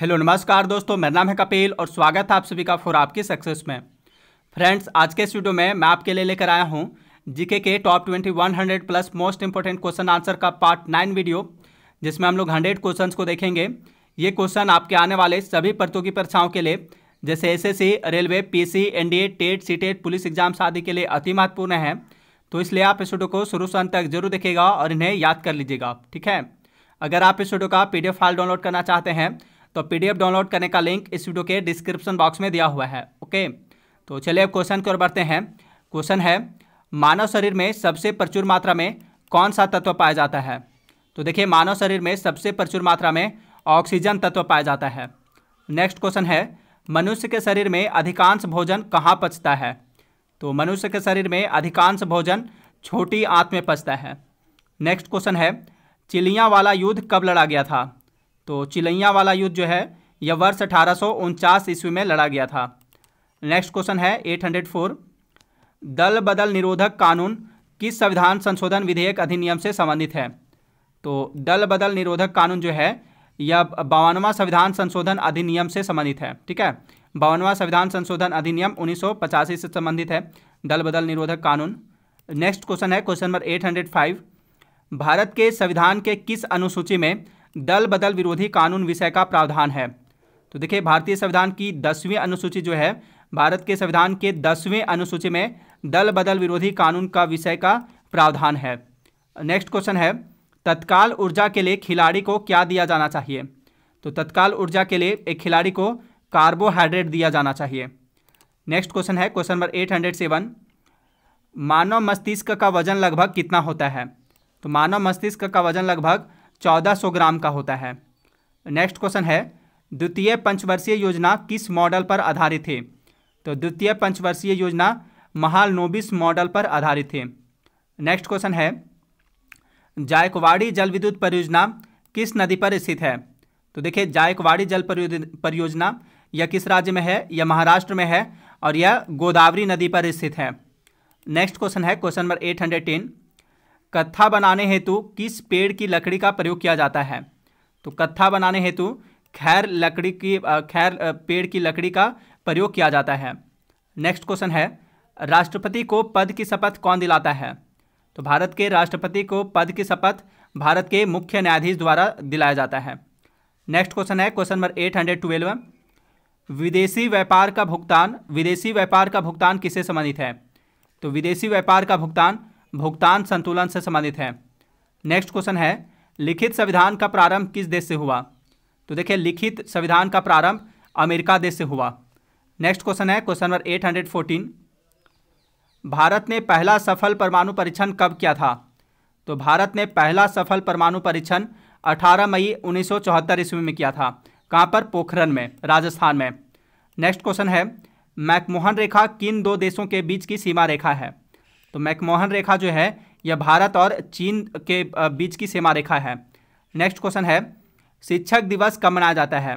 hello नमस्कार दोस्तों मेरा नाम है कपिल और स्वागत है आप सभी का फॉर आपकी सक्सेस में फ्रेंड्स आज के इस वीडियो में मैं आपके लिए लेकर आया हूं जीके के top twenty one hundred plus most important question answer का पार्ट नाइन वीडियो जिसमें हम लोग हंड्रेड क्वेश्चन को देखेंगे ये क्वेश्चन आपके आने वाले सभी प्रतियोगी परीक्षाओं के लिए जैसे S railway P C N TET C TET police exams आदि के लिए अति महत्वपूर्ण है तो इसलिए आप इस वीडियो को शुरू से अंत तक जरूर देखिएगा और इन्हें याद कर लीजिएगा ठीक है अगर आप इस वीडियो का पी फाइल डाउनलोड करना चाहते हैं तो पीडीएफ डाउनलोड करने का लिंक इस वीडियो के डिस्क्रिप्शन बॉक्स में दिया हुआ है ओके तो चलिए अब क्वेश्चन की ओर बढ़ते हैं क्वेश्चन है मानव शरीर में सबसे प्रचुर मात्रा में कौन सा तत्व पाया जाता है तो देखिए मानव शरीर में सबसे प्रचुर मात्रा में ऑक्सीजन तत्व पाया जाता है नेक्स्ट क्वेश्चन है मनुष्य के शरीर में अधिकांश भोजन कहाँ पचता है तो मनुष्य के शरीर में अधिकांश भोजन छोटी आंत में पचता है नेक्स्ट क्वेश्चन है चिलियाँ वाला युद्ध कब लड़ा गया था तो चिलैया वाला युद्ध जो है यह वर्ष अठारह ईस्वी में लड़ा गया था नेक्स्ट क्वेश्चन है 804 दल बदल निरोधक कानून किस संविधान संशोधन विधेयक अधिनियम से संबंधित है तो दल बदल निरोधक कानून जो है यह बावनवा संविधान संशोधन अधिनियम से संबंधित है ठीक है बावनवा संविधान संशोधन अधिनियम उन्नीस से संबंधित है दल बदल निरोधक कानून नेक्स्ट क्वेश्चन है क्वेश्चन नंबर 805 भारत के संविधान के किस अनुसूची में दल बदल विरोधी कानून विषय का प्रावधान है तो देखिए भारतीय संविधान की दसवीं अनुसूची जो है भारत के संविधान के दसवें अनुसूची में दल बदल विरोधी कानून का विषय का प्रावधान है नेक्स्ट क्वेश्चन है तत्काल ऊर्जा के लिए खिलाड़ी को क्या दिया जाना चाहिए तो तत्काल ऊर्जा के लिए एक खिलाड़ी को कार्बोहाइड्रेट दिया जाना चाहिए नेक्स्ट क्वेश्चन है question number eight hundred seven मानव मस्तिष्क का वजन लगभग कितना होता है तो मानव मस्तिष्क का वजन लगभग 1400 ग्राम का होता है नेक्स्ट क्वेश्चन है द्वितीय पंचवर्षीय योजना किस मॉडल पर आधारित है तो द्वितीय पंचवर्षीय योजना महालनोबिस मॉडल पर आधारित है नेक्स्ट क्वेश्चन है जायकवाड़ी जल विद्युत परियोजना किस नदी पर स्थित है तो देखिए जायकवाड़ी जल परियोजना यह किस राज्य में है यह महाराष्ट्र में है और यह गोदावरी नदी पर स्थित है नेक्स्ट क्वेश्चन है question number eight hundred ten कत्था बनाने हेतु किस पेड़ की लकड़ी का प्रयोग किया जाता है तो कत्था बनाने हेतु खैर लकड़ी की खैर पेड़ की लकड़ी का प्रयोग किया जाता है नेक्स्ट क्वेश्चन है राष्ट्रपति को पद की शपथ कौन दिलाता है तो भारत के राष्ट्रपति को पद की शपथ भारत के मुख्य न्यायाधीश द्वारा दिलाया जाता है नेक्स्ट क्वेश्चन है question number eight hundred twelve विदेशी व्यापार का भुगतान विदेशी व्यापार का भुगतान किससे संबंधित है तो विदेशी व्यापार का भुगतान भुगतान संतुलन से संबंधित है नेक्स्ट क्वेश्चन है लिखित संविधान का प्रारंभ किस देश से हुआ तो देखिए लिखित संविधान का प्रारंभ अमेरिका देश से हुआ नेक्स्ट क्वेश्चन है question number eight hundred fourteen भारत ने पहला सफल परमाणु परीक्षण कब किया था तो भारत ने पहला सफल परमाणु परीक्षण 18 मई 1974 ईस्वी में किया था कहाँ पर पोखरण में राजस्थान में नेक्स्ट क्वेश्चन है मैकमोहन रेखा किन दो देशों के बीच की सीमा रेखा है तो मैकमोहन रेखा जो है यह भारत और चीन के बीच की सीमा रेखा है नेक्स्ट क्वेश्चन है शिक्षक दिवस कब मनाया जाता है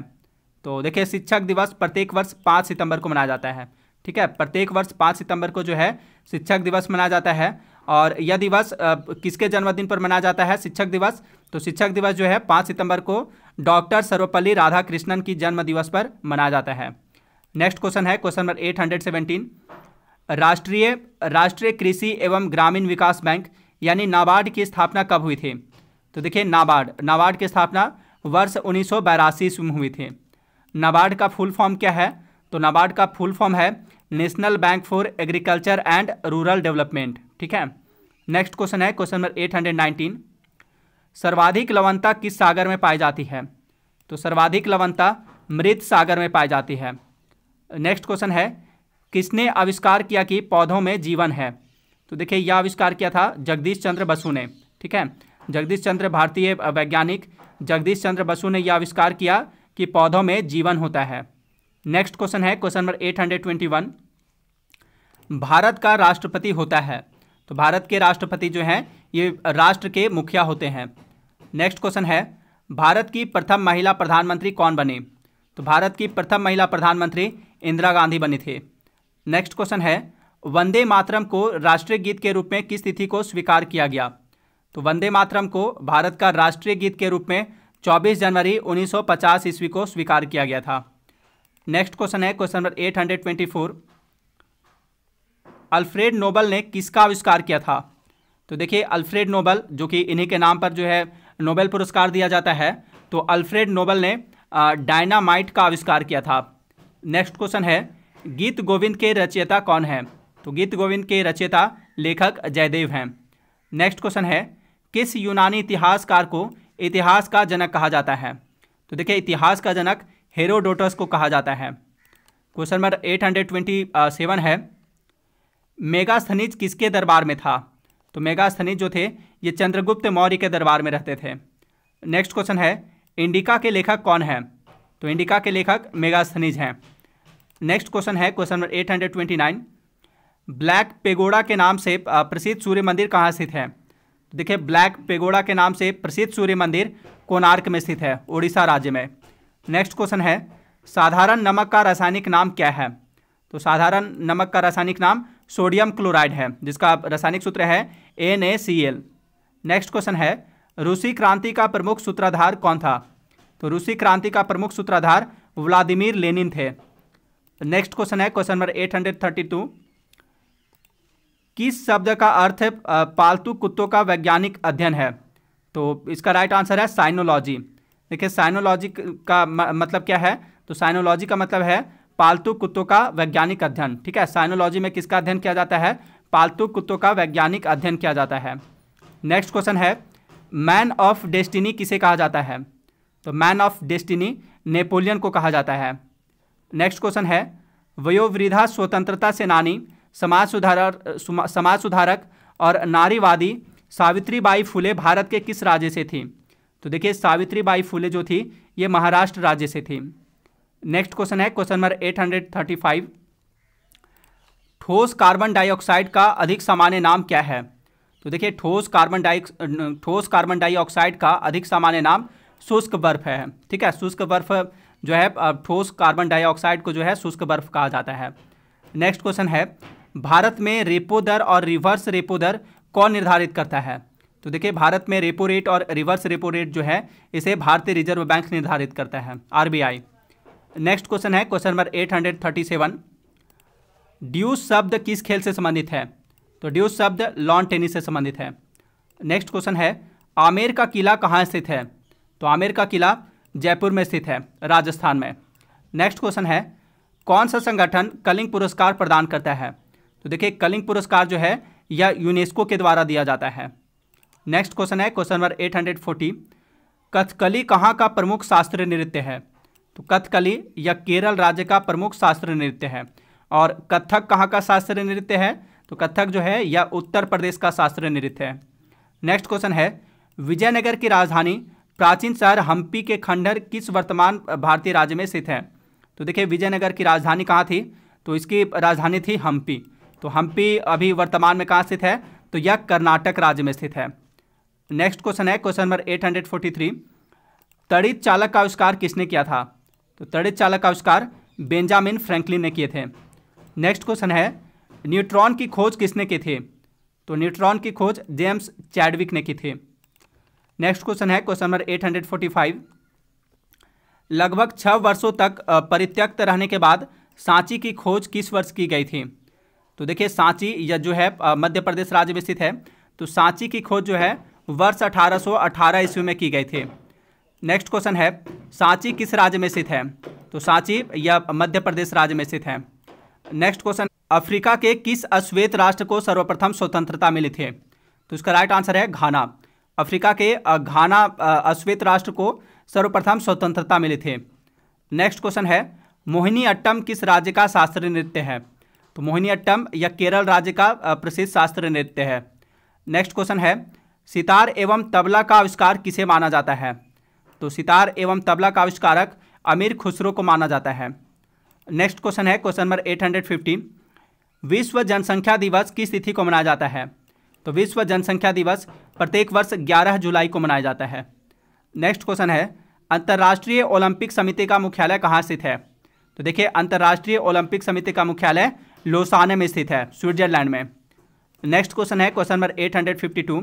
तो देखिए शिक्षक दिवस प्रत्येक वर्ष पाँच सितंबर को मनाया जाता है ठीक है प्रत्येक वर्ष पाँच सितंबर को जो है शिक्षक दिवस मनाया जाता है और यह दिवस किसके जन्मदिन पर मनाया जाता है शिक्षक दिवस तो शिक्षक दिवस जो है पाँच सितंबर को डॉक्टर सर्वपल्ली राधाकृष्णन की जन्म दिवस पर मनाया जाता है नेक्स्ट क्वेश्चन है question number eight hundred seventeen राष्ट्रीय राष्ट्रीय कृषि एवं ग्रामीण विकास बैंक यानी नाबार्ड की स्थापना कब हुई थी तो देखिए नाबार्ड नाबार्ड की स्थापना वर्ष उन्नीस सौ बयासी ईस्वी में हुई थी नाबार्ड का फुल फॉर्म क्या है तो नाबार्ड का फुल फॉर्म है national bank for agriculture and rural development ठीक है नेक्स्ट क्वेश्चन है question number eight hundred nineteen सर्वाधिक लवणता किस सागर में पाई जाती है तो सर्वाधिक लवणता मृत सागर में पाई जाती है नेक्स्ट क्वेश्चन है किसने आविष्कार किया कि पौधों में जीवन है तो देखिए यह आविष्कार किया था जगदीश चंद्र बसु ने ठीक है जगदीश चंद्र भारतीय वैज्ञानिक जगदीश चंद्र बसु ने यह आविष्कार किया कि पौधों में जीवन होता है नेक्स्ट क्वेश्चन है question number eight hundred twenty one भारत का राष्ट्रपति होता है तो भारत के राष्ट्रपति जो हैं ये राष्ट्र के मुखिया होते हैं नेक्स्ट क्वेश्चन है भारत की प्रथम महिला प्रधानमंत्री कौन बनी तो भारत की प्रथम महिला प्रधानमंत्री इंदिरा गांधी बनी थी नेक्स्ट क्वेश्चन है वंदे मातरम को राष्ट्रीय गीत के रूप में किस तिथि को स्वीकार किया गया तो वंदे मातरम को भारत का राष्ट्रीय गीत के रूप में 24 जनवरी 1950 ईस्वी को स्वीकार किया गया था नेक्स्ट क्वेश्चन है क्वेश्चन नंबर 824 अल्फ्रेड नोबल ने किसका आविष्कार किया था तो देखिए अल्फ्रेड नोबल जो कि इन्हीं के नाम पर जो है नोबेल पुरस्कार दिया जाता है तो अल्फ्रेड नोबल ने डायनामाइट का आविष्कार किया था नेक्स्ट क्वेश्चन है गीत गोविंद के रचयिता कौन है तो गीत गोविंद के रचयिता लेखक जयदेव हैं नेक्स्ट क्वेश्चन है किस यूनानी इतिहासकार को इतिहास का जनक कहा जाता है तो देखिए इतिहास का जनक हेरोडोटस को कहा जाता है question number eight hundred twenty seven है मेगास्थनिज किसके दरबार में था तो मेगास्थनिज जो थे ये चंद्रगुप्त मौर्य के दरबार में रहते थे नेक्स्ट क्वेश्चन है इंडिका के लेखक कौन है तो इंडिका के लेखक मेगास्थनिज हैं नेक्स्ट क्वेश्चन है question number eight hundred twenty nine black pagoda के नाम से प्रसिद्ध सूर्य मंदिर कहाँ स्थित है तो देखिए ब्लैक पेगोड़ा के नाम से प्रसिद्ध सूर्य मंदिर कोणार्क में स्थित है उड़ीसा राज्य में नेक्स्ट क्वेश्चन है साधारण नमक का रासायनिक नाम क्या है तो साधारण नमक का रासायनिक नाम सोडियम क्लोराइड है जिसका रासायनिक सूत्र है N A C L next question है रूसी क्रांति का प्रमुख सूत्राधार कौन था तो रूसी क्रांति का प्रमुख सूत्राधार व्लादिमीर लेनिन थे नेक्स्ट क्वेश्चन है question number eight hundred thirty two किस शब्द का अर्थ है पालतू कुत्तों का वैज्ञानिक अध्ययन है तो इसका राइट आंसर है साइनोलॉजी देखिए साइनोलॉजी का मतलब क्या है तो साइनोलॉजी का मतलब है पालतू कुत्तों का वैज्ञानिक अध्ययन ठीक है साइनोलॉजी में किसका अध्ययन किया जाता है पालतू कुत्तों का वैज्ञानिक अध्ययन किया जाता है नेक्स्ट क्वेश्चन है मैन ऑफ डेस्टिनी किसे कहा जाता है तो मैन ऑफ डेस्टिनी नेपोलियन को कहा जाता है नेक्स्ट क्वेश्चन है वयोवृद्धा स्वतंत्रता सेनानी समाज सुधारक समाज सुधारक और नारीवादी सावित्री बाई फुले भारत के किस राज्य से थी तो देखिए बाई फुले जो थी ये महाराष्ट्र राज्य से थी नेक्स्ट क्वेश्चन है question number eight hundred thirty five ठोस कार्बन डाइऑक्साइड का अधिक सामान्य नाम क्या है तो देखिए ठोस कार्बन डाइ ठोस कार्बन डाइऑक्साइड का अधिक सामान्य नाम शुष्क बर्फ है ठीक है शुष्क बर्फ जो है ठोस कार्बन डाइऑक्साइड को जो है शुष्क बर्फ कहा जाता है नेक्स्ट क्वेश्चन है भारत में रेपो दर और रिवर्स रेपो दर कौन निर्धारित करता है तो देखिए भारत में रेपो रेट और रिवर्स रेपो रेट जो है इसे भारतीय रिजर्व बैंक निर्धारित करता है आर नेक्स्ट क्वेश्चन है क्वेश्चन नंबर एट हंड्रेड शब्द किस खेल से संबंधित है तो ड्यूस शब्द लॉन टेनिस से संबंधित है नेक्स्ट क्वेश्चन है आमेर का किला कहाँ स्थित है तो आमेर का किला जयपुर में स्थित है राजस्थान में नेक्स्ट क्वेश्चन है कौन सा संगठन कलिंग पुरस्कार प्रदान करता है तो देखिए कलिंग पुरस्कार जो है यह यूनेस्को के द्वारा दिया जाता है नेक्स्ट क्वेश्चन है question number eight hundred forty Kathakali कहाँ का प्रमुख शास्त्रीय नृत्य है तो कथकली यह केरल राज्य का प्रमुख शास्त्रीय नृत्य है और कथक कहाँ का शास्त्रीय नृत्य है तो कथक जो है यह उत्तर प्रदेश का शास्त्रीय नृत्य है नेक्स्ट क्वेश्चन है विजयनगर की राजधानी प्राचीन शहर हम्पी के खंडहर किस वर्तमान भारतीय राज्य में स्थित है तो देखिए विजयनगर की राजधानी कहाँ थी तो इसकी राजधानी थी हम्पी तो हम्पी अभी वर्तमान में कहाँ स्थित है तो यह कर्नाटक राज्य में स्थित है नेक्स्ट क्वेश्चन है क्वेश्चन नंबर 843 तड़ित चालक का आविष्कार किसने किया था तो तड़ित चालक का आविष्कार बेंजामिन फ्रैंकलिन ने किए थे नेक्स्ट क्वेश्चन है न्यूट्रॉन की खोज किसने की थी तो न्यूट्रॉन की खोज जेम्स चैडविक ने की थी नेक्स्ट क्वेश्चन है question number eight hundred forty five लगभग छः वर्षों तक परित्यक्त रहने के बाद सांची की खोज किस वर्ष की गई थी तो देखिए सांची या जो है मध्य प्रदेश राज्य में स्थित है तो सांची की खोज जो है वर्ष 1818 ईस्वी में की गई थी नेक्स्ट क्वेश्चन है सांची किस राज्य में स्थित है तो सांची यह मध्य प्रदेश राज्य में स्थित है नेक्स्ट क्वेश्चन अफ्रीका के किस अश्वेत राष्ट्र को सर्वप्रथम स्वतंत्रता मिली थी तो इसका राइट आंसर है घाना अफ्रीका के घाना अश्वेत राष्ट्र को सर्वप्रथम स्वतंत्रता मिली थी नेक्स्ट क्वेश्चन है मोहिनी अट्टम किस राज्य का शास्त्रीय नृत्य है तो मोहिनी अट्टम यह केरल राज्य का प्रसिद्ध शास्त्रीय नृत्य है नेक्स्ट क्वेश्चन है सितार एवं तबला का आविष्कार किसे माना जाता है तो सितार एवं तबला का आविष्कारक अमीर खुसरो को माना जाता है नेक्स्ट क्वेश्चन है क्वेश्चन नंबर 850 विश्व जनसंख्या दिवस किस तिथि को मनाया जाता है तो विश्व जनसंख्या दिवस प्रत्येक वर्ष 11 जुलाई को मनाया जाता है नेक्स्ट क्वेश्चन है अंतर्राष्ट्रीय ओलंपिक समिति का मुख्यालय कहाँ स्थित है तो देखिए अंतर्राष्ट्रीय ओलंपिक समिति का मुख्यालय लोसाने में स्थित है स्विट्जरलैंड में नेक्स्ट क्वेश्चन है क्वेश्चन नंबर 852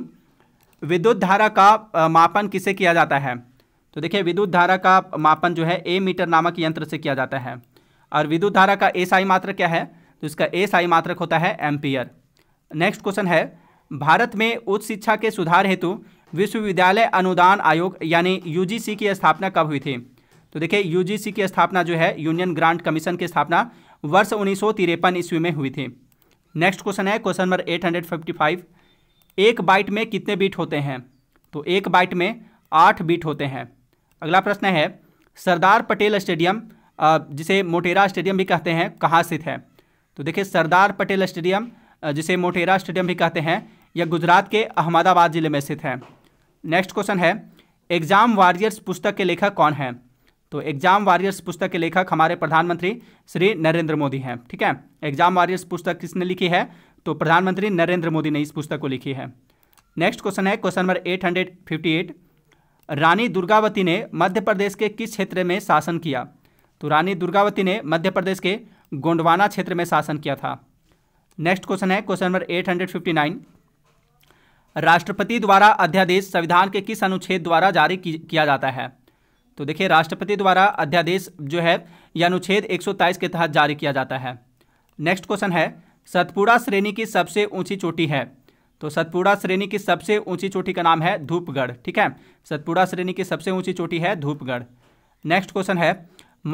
विद्युत धारा का मापन किसे किया जाता है तो देखिए विद्युत धारा का मापन जो है ए मीटर नामक यंत्र से किया जाता है और विद्युत धारा का एसआई मात्रक क्या है तो इसका एसआई मात्रक होता है एम्पियर नेक्स्ट क्वेश्चन है भारत में उच्च शिक्षा के सुधार हेतु विश्वविद्यालय अनुदान आयोग यानी यूजीसी की स्थापना कब हुई थी तो देखिए यूजीसी की स्थापना जो है यूनियन ग्रांट कमीशन की स्थापना वर्ष उन्नीस सौ ईस्वी में हुई थी नेक्स्ट क्वेश्चन है क्वेश्चन नंबर 855 एक बाइट में कितने बीट होते हैं तो एक बाइट में आठ बीट होते हैं अगला प्रश्न है सरदार पटेल स्टेडियम जिसे मोटेरा स्टेडियम भी कहते हैं कहाँ स्थित है तो देखिए सरदार पटेल स्टेडियम जिसे मोटेरा स्टेडियम भी कहते हैं यह गुजरात के अहमदाबाद ज़िले में स्थित है नेक्स्ट क्वेश्चन है एग्जाम वारियर्स पुस्तक के लेखक कौन है तो एग्जाम वारियर्स पुस्तक के लेखक हमारे प्रधानमंत्री श्री नरेंद्र मोदी हैं ठीक है एग्जाम वारियर्स पुस्तक किसने लिखी है तो प्रधानमंत्री नरेंद्र मोदी ने इस पुस्तक को लिखी है नेक्स्ट क्वेश्चन है question number eight hundred fifty eight Rani Durgavati ने मध्य प्रदेश के किस क्षेत्र में शासन किया तो रानी दुर्गावती ने मध्य प्रदेश के गोंडवाना क्षेत्र में शासन किया था नेक्स्ट क्वेश्चन है question number eight hundred fifty nine राष्ट्रपति द्वारा अध्यादेश संविधान के किस अनुच्छेद द्वारा जारी किया जाता है तो देखिए राष्ट्रपति द्वारा अध्यादेश जो है यह अनुच्छेद 123 के तहत जारी किया जाता है नेक्स्ट क्वेश्चन है सतपुड़ा श्रेणी की सबसे ऊंची चोटी है तो सतपुड़ा श्रेणी की सबसे ऊंची चोटी का नाम है धूपगढ़ ठीक है सतपुड़ा श्रेणी की सबसे ऊंची चोटी है धूपगढ़ नेक्स्ट क्वेश्चन है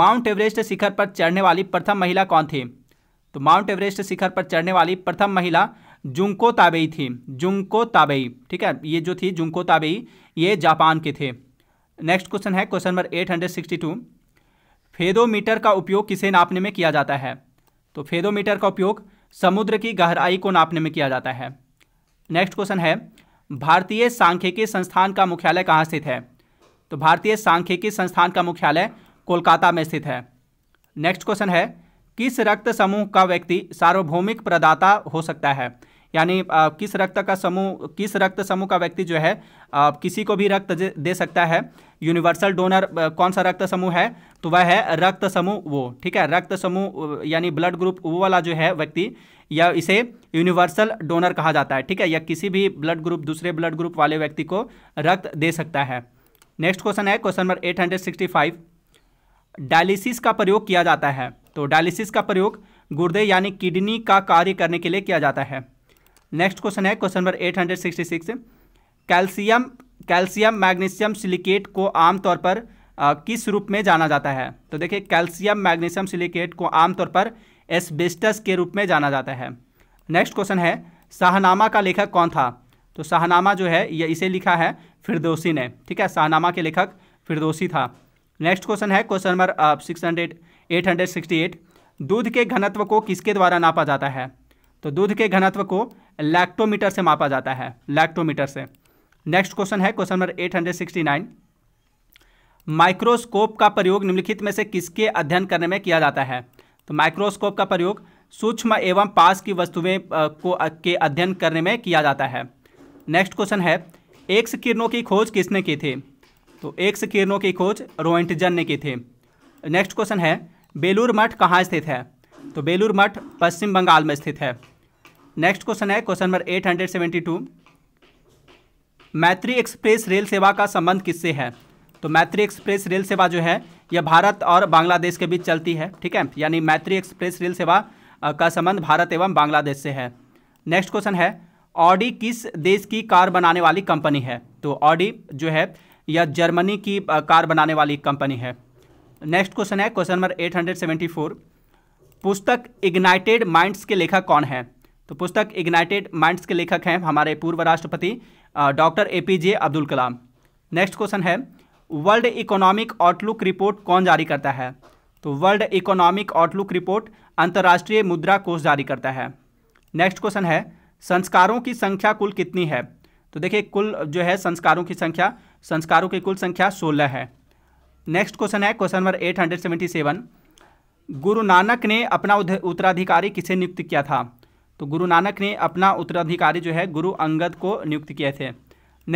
माउंट एवरेस्ट शिखर पर चढ़ने वाली प्रथम महिला कौन थी तो माउंट एवरेस्ट शिखर पर चढ़ने वाली प्रथम महिला जुंको ताबेई थी जुंको ताबेई ठीक है ये जो थी जुंको ताबेई ये जापान के थे नेक्स्ट क्वेश्चन है question number eight hundred sixty two fathometer का उपयोग किसे नापने में किया जाता है तो फेदोमीटर का उपयोग समुद्र की गहराई को नापने में किया जाता है नेक्स्ट क्वेश्चन है भारतीय सांख्यिकी संस्थान का मुख्यालय कहाँ स्थित है तो भारतीय सांख्यिकी संस्थान का मुख्यालय कोलकाता में स्थित है नेक्स्ट क्वेश्चन है किस रक्त समूह का व्यक्ति सार्वभौमिक प्रदाता हो सकता है यानी किस रक्त का समूह किस रक्त समूह का व्यक्ति जो है किसी को भी रक्त दे सकता है यूनिवर्सल डोनर कौन सा रक्त समूह है तो वह है रक्त समूह वो ठीक है रक्त समूह यानी ब्लड ग्रुप वो वाला जो है व्यक्ति या इसे यूनिवर्सल डोनर कहा जाता है ठीक है या किसी भी ब्लड ग्रुप दूसरे ब्लड ग्रुप वाले व्यक्ति को रक्त दे सकता है नेक्स्ट क्वेश्चन है क्वेश्चन नंबर 865 डायलिसिस का प्रयोग किया जाता है तो डायलिसिस का प्रयोग गुर्दे यानी किडनी का कार्य करने के लिए किया जाता है नेक्स्ट क्वेश्चन है question number 866 calcium calcium magnesium silicate को आमतौर पर आ, किस रूप में जाना जाता है तो देखिए कैल्शियम मैग्नीशियम सिलिकेट को आमतौर पर एसबेस्टस के रूप में जाना जाता है नेक्स्ट क्वेश्चन है शाहनामा का लेखक कौन था तो शाहनामा जो है ये इसे लिखा है फिरदोसी ने ठीक है शाहनामा के लेखक फिरदोसी था नेक्स्ट क्वेश्चन है question number six hundred eight hundred sixty eight दूध के घनत्व को किसके द्वारा नापा जाता है तो दूध के घनत्व को लैक्टोमीटर से मापा जाता है लैक्टोमीटर से नेक्स्ट क्वेश्चन है क्वेश्चन नंबर 869 माइक्रोस्कोप का प्रयोग निम्नलिखित में से किसके अध्ययन करने में किया जाता है तो माइक्रोस्कोप का प्रयोग सूक्ष्म एवं पास की वस्तुएं को के अध्ययन करने में किया जाता है नेक्स्ट क्वेश्चन है एक्स किरणों की खोज किसने की थी तो एक्स किरणों की खोज रोइंटजन ने की थी नेक्स्ट क्वेश्चन है बेलूर मठ कहाँ स्थित है तो बेलूर मठ पश्चिम बंगाल में स्थित है नेक्स्ट क्वेश्चन है question number eight hundred seventy two Maitri express rail सेवा का संबंध किससे है तो मैत्री एक्सप्रेस रेल सेवा जो है यह भारत और बांग्लादेश के बीच चलती है ठीक है यानी मैत्री एक्सप्रेस रेल सेवा का संबंध भारत एवं बांग्लादेश से है नेक्स्ट क्वेश्चन है ऑडी किस देश की कार बनाने वाली कंपनी है तो ऑडी जो है यह जर्मनी की कार बनाने वाली कंपनी है नेक्स्ट क्वेश्चन है question number eight hundred four पुस्तक इग्नाइटेड माइंड्स के लेखक कौन है तो पुस्तक इग्नाइटेड माइंड्स के लेखक हैं हमारे पूर्व राष्ट्रपति doctor A P J Abdul Kalam next question है वर्ल्ड इकोनॉमिक आउटलुक रिपोर्ट कौन जारी करता है तो वर्ल्ड इकोनॉमिक आउटलुक रिपोर्ट अंतर्राष्ट्रीय मुद्रा कोष जारी करता है नेक्स्ट क्वेश्चन है संस्कारों की संख्या कुल कितनी है तो देखिए कुल जो है संस्कारों की संख्या संस्कारों की कुल संख्या सोलह है नेक्स्ट क्वेश्चन है question number eight hundred seventy seven Guru Nanak ने अपना उत्तराधिकारी किसे नियुक्त किया था तो गुरु नानक ने अपना उत्तराधिकारी जो है गुरु अंगद को नियुक्त किए थे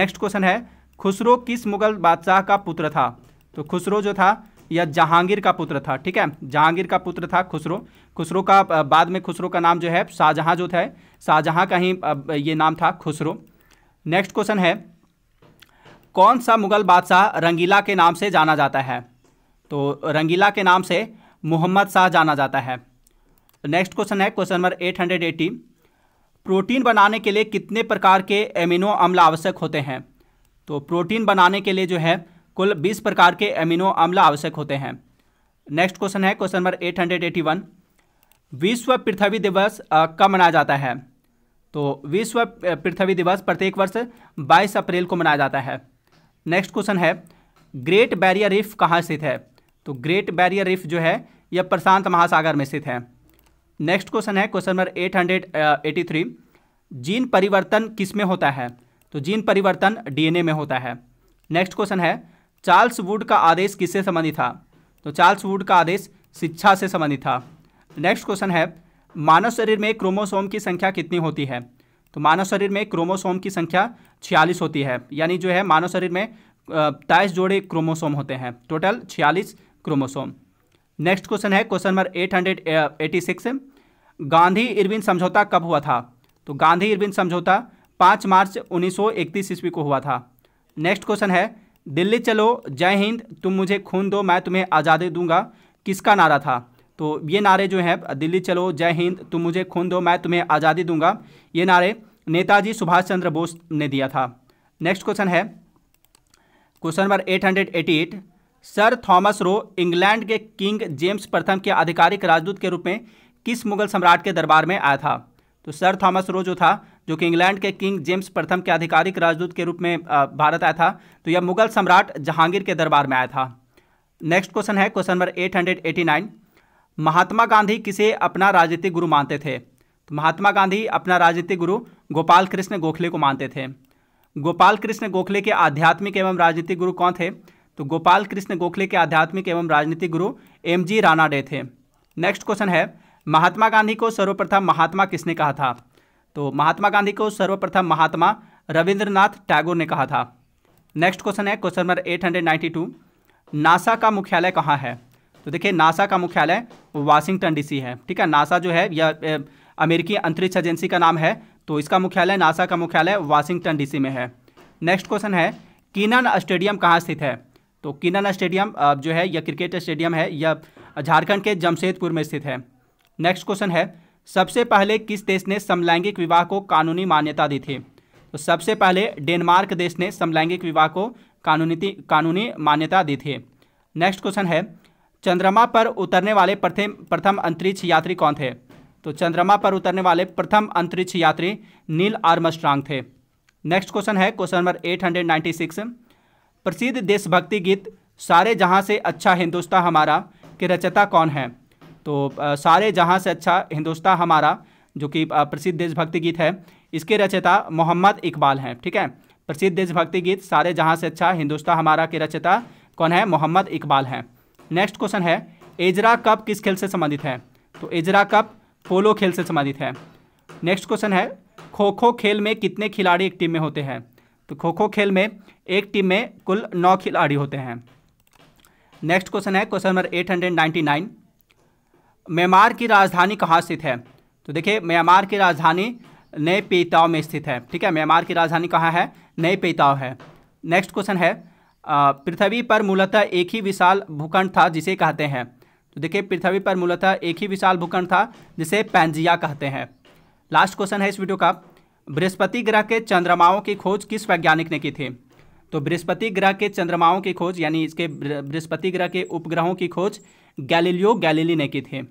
नेक्स्ट क्वेश्चन है खुसरो किस मुगल बादशाह का पुत्र था तो खुसरो जो था यह जहांगीर का पुत्र था ठीक है जहांगीर का पुत्र था खुसरो खुसरो का बाद में खुसरो का नाम जो है शाहजहाँ जो था शाहजहाँ का ही ये नाम था खुसरो नेक्स्ट क्वेश्चन है कौन सा मुगल बादशाह रंगीला के नाम से जाना जाता है तो रंगीला के नाम से मोहम्मद शाह जाना जाता है नेक्स्ट क्वेश्चन है question number eight hundred eighty protein बनाने के लिए कितने प्रकार के एमिनो अम्ल आवश्यक होते हैं तो प्रोटीन बनाने के लिए जो है कुल बीस प्रकार के एमिनो अम्ल आवश्यक होते हैं नेक्स्ट क्वेश्चन है question number eight hundred eighty one विश्व पृथ्वी दिवस कब मनाया जाता है तो विश्व पृथ्वी दिवस प्रत्येक वर्ष बाईस अप्रैल को मनाया जाता है नेक्स्ट क्वेश्चन है ग्रेट बैरियर रिफ कहाँ स्थित है तो ग्रेट बैरियर रिफ जो है यह प्रशांत महासागर में स्थित है नेक्स्ट क्वेश्चन है question number eight hundred eighty three gene परिवर्तन किस में होता है तो जीन परिवर्तन डीएनए में होता है नेक्स्ट क्वेश्चन है चार्ल्स वुड का आदेश किससे संबंधित था तो चार्ल्स वुड का आदेश शिक्षा से संबंधित था नेक्स्ट क्वेश्चन है मानव शरीर में क्रोमोसोम की संख्या कितनी होती है तो मानव शरीर में क्रोमोसोम की संख्या छियालीस होती है यानी जो है मानव शरीर में तेईस जोड़े क्रोमोसोम होते हैं टोटल छियालीस क्रोमोसोम नेक्स्ट क्वेश्चन है question number eight hundred eighty six Gandhi Irwin समझौता कब हुआ था तो गांधी इरविन समझौता पाँच मार्च उन्नीस सौ इकतीस ईस्वी को हुआ था नेक्स्ट क्वेश्चन है दिल्ली चलो जय हिंद तुम मुझे खून दो मैं तुम्हें आज़ादी दूंगा किसका नारा था तो ये नारे जो हैं दिल्ली चलो जय हिंद तुम मुझे खून दो मैं तुम्हें आज़ादी दूंगा ये नारे नेताजी सुभाष चंद्र बोस ने दिया था नेक्स्ट क्वेश्चन है question number eight hundred eighty eight sir Thomas Roe England के किंग जेम्स प्रथम के आधिकारिक राजदूत के रूप में किस मुगल सम्राट के दरबार में आया था तो सर थॉमस रो जो था जो कि इंग्लैंड के किंग जेम्स प्रथम के आधिकारिक राजदूत के रूप में भारत आया था तो यह मुगल सम्राट जहांगीर के दरबार में आया था नेक्स्ट क्वेश्चन है क्वेश्चन नंबर 889 महात्मा गांधी किसे अपना राजनीतिक गुरु मानते थे तो महात्मा गांधी अपना राजनीतिक गुरु गोपाल कृष्ण गोखले को मानते थे गोपाल कृष्ण गोखले के आध्यात्मिक एवं राजनीतिक गुरु कौन थे तो गोपाल कृष्ण गोखले के आध्यात्मिक एवं राजनीतिक गुरु एम जी रानाडे थे नेक्स्ट क्वेश्चन है महात्मा गांधी को सर्वप्रथम महात्मा किसने कहा था तो महात्मा गांधी को सर्वप्रथम महात्मा रविंद्रनाथ टैगोर ने कहा था नेक्स्ट क्वेश्चन है क्वेश्चन नंबर 892 नासा का मुख्यालय कहाँ है तो देखिए नासा का मुख्यालय वाशिंगटन डीसी है ठीक है नासा जो है यह अमेरिकी अंतरिक्ष एजेंसी का नाम है तो इसका मुख्यालय नासा का मुख्यालय वाशिंगटन डीसी में है नेक्स्ट क्वेश्चन है कीनन स्टेडियम कहाँ स्थित है तो किनाना स्टेडियम जो है यह क्रिकेट स्टेडियम है यह झारखंड के जमशेदपुर में स्थित है नेक्स्ट क्वेश्चन है सबसे पहले किस देश ने समलैंगिक विवाह को कानूनी मान्यता दी थी तो सबसे पहले डेनमार्क देश ने समलैंगिक विवाह को कानूनी कानूनी मान्यता दी थी नेक्स्ट क्वेश्चन है चंद्रमा पर उतरने वाले प्रथम प्रथम अंतरिक्ष यात्री कौन थे तो चंद्रमा पर उतरने वाले प्रथम अंतरिक्ष यात्री नील आर्मस्ट्रांग थे नेक्स्ट क्वेश्चन है question number eight hundred ninety six प्रसिद्ध देशभक्ति गीत सारे जहाँ से अच्छा हिंदुस्तान हमारा के रचता कौन है तो सारे जहाँ से अच्छा हिंदुस्तान हमारा जो कि प्रसिद्ध देशभक्ति गीत है इसके रचयिता मोहम्मद इकबाल हैं ठीक है प्रसिद्ध देशभक्ति गीत सारे जहाँ से अच्छा हिंदुस्तान हमारा के रचयिता कौन है मोहम्मद इकबाल हैं नेक्स्ट क्वेश्चन है एजरा कप किस खेल से संबंधित है तो एजरा कप पोलो खेल से संबंधित है नेक्स्ट क्वेश्चन है खो खो खेल में कितने खिलाड़ी एक टीम में होते हैं तो खो खो खेल में एक टीम में कुल नौ खिलाड़ी होते हैं नेक्स्ट क्वेश्चन है question number eight hundred ninety nine Myanmar की राजधानी कहाँ स्थित है तो देखिए म्यांमार की राजधानी नए पेताव में स्थित है ठीक है म्यांमार की राजधानी कहाँ है नए पेताव है नेक्स्ट क्वेश्चन है पृथ्वी पर मूलतः एक ही विशाल भूखंड था जिसे कहते हैं तो देखिए पृथ्वी पर मूलतः एक ही विशाल भूखंड था जिसे पैंजिया कहते हैं लास्ट क्वेश्चन है इस वीडियो का बृहस्पति ग्रह के चंद्रमाओं की खोज किस वैज्ञानिक ने की थी तो बृहस्पति ग्रह के चंद्रमाओं की खोज यानी इसके बृहस्पति ग्रह के उपग्रहों की खोज गैलीलियो गैलीली ने की थी